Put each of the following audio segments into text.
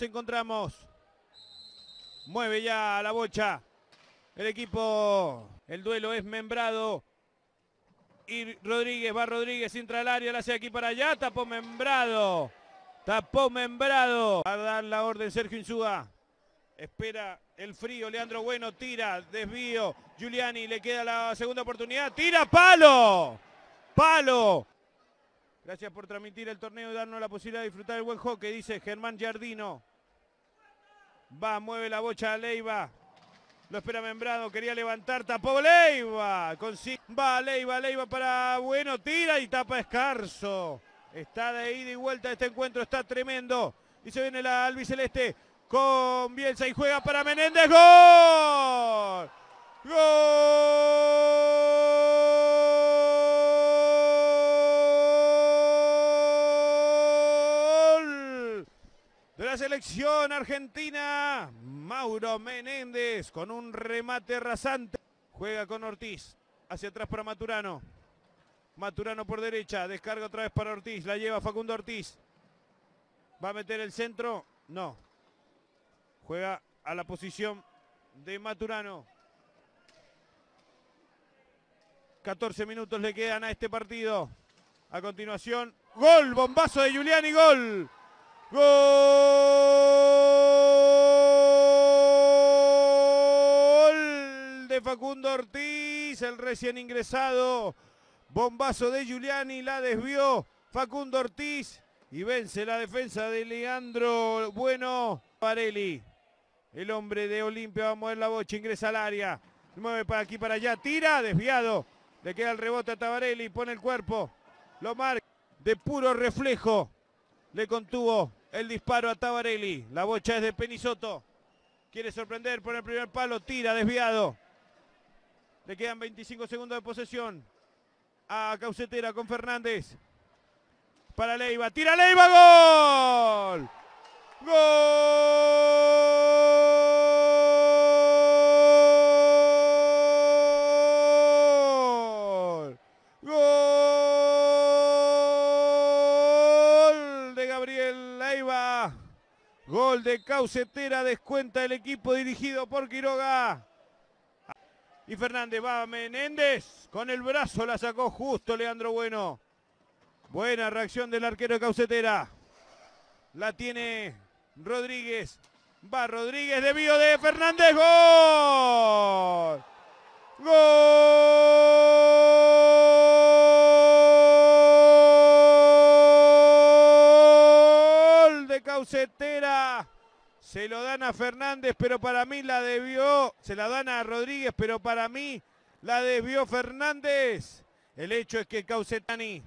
Nos encontramos. Mueve ya la bocha. El equipo. El duelo es membrado. Y Rodríguez, va Rodríguez, entra al área, la hace aquí para allá. Tapó membrado. Tapó membrado. Va a dar la orden Sergio Insúa. Espera el frío. Leandro Bueno tira. Desvío. Giuliani le queda la segunda oportunidad. Tira palo. Palo. Gracias por transmitir el torneo y darnos la posibilidad de disfrutar el buen hockey, dice Germán Giardino. Va, mueve la bocha a Leiva. Lo espera Membrano, quería levantar, tapó Leiva. Va Leiva, Leiva para Bueno, tira y tapa escarso. Está de ida y vuelta este encuentro, está tremendo. Y se viene la albiceleste con Bielsa y juega para Menéndez. ¡Gol! selección argentina. Mauro Menéndez con un remate rasante. Juega con Ortiz. Hacia atrás para Maturano. Maturano por derecha. Descarga otra vez para Ortiz. La lleva Facundo Ortiz. Va a meter el centro. No. Juega a la posición de Maturano. 14 minutos le quedan a este partido. A continuación, gol, bombazo de Giuliani, gol. Gol de Facundo Ortiz, el recién ingresado. Bombazo de Giuliani, la desvió Facundo Ortiz y vence la defensa de Leandro Bueno. Tabarelli, el hombre de Olimpia va a mover la bocha, ingresa al área. Mueve para aquí, para allá, tira, desviado. Le queda el rebote a Tabarelli, pone el cuerpo. Lo marca de puro reflejo. Le contuvo el disparo a Tabarelli. La bocha es de Penisoto. Quiere sorprender por el primer palo. Tira, desviado. Le quedan 25 segundos de posesión. A Caucetera con Fernández. Para Leiva. Tira Leiva. ¡Gol! ¡Gol! Gol de Caucetera, descuenta el equipo dirigido por Quiroga. Y Fernández va a Menéndez, con el brazo la sacó justo Leandro Bueno. Buena reacción del arquero de Caucetera. La tiene Rodríguez. Va Rodríguez, debió de Fernández, gol. Causetera Se lo dan a Fernández, pero para mí la debió. Se la dan a Rodríguez, pero para mí la desvió Fernández. El hecho es que Caucetani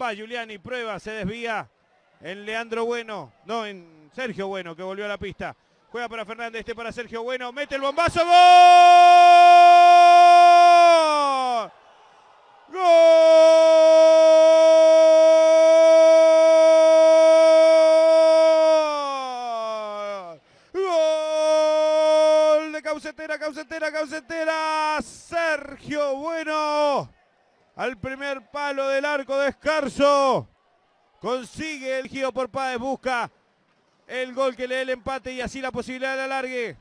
va, Giuliani prueba, se desvía en Leandro Bueno. No, en Sergio Bueno, que volvió a la pista. Juega para Fernández, este para Sergio Bueno. Mete el bombazo, ¡gol! Causetera, Causetera, Causetera. Sergio Bueno. Al primer palo del arco de Consigue el giro por Páez. Busca el gol que le dé el empate y así la posibilidad de alargue.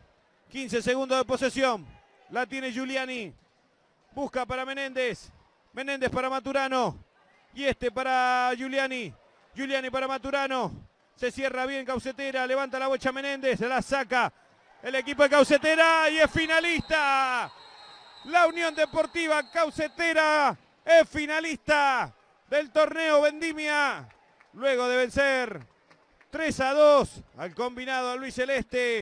15 segundos de posesión. La tiene Giuliani. Busca para Menéndez. Menéndez para Maturano. Y este para Giuliani. Giuliani para Maturano. Se cierra bien Causetera. Levanta la bocha Menéndez. se La saca el equipo de Caucetera y es finalista. La Unión Deportiva Caucetera es finalista del torneo Vendimia. Luego de vencer 3 a 2 al combinado a Luis Celeste.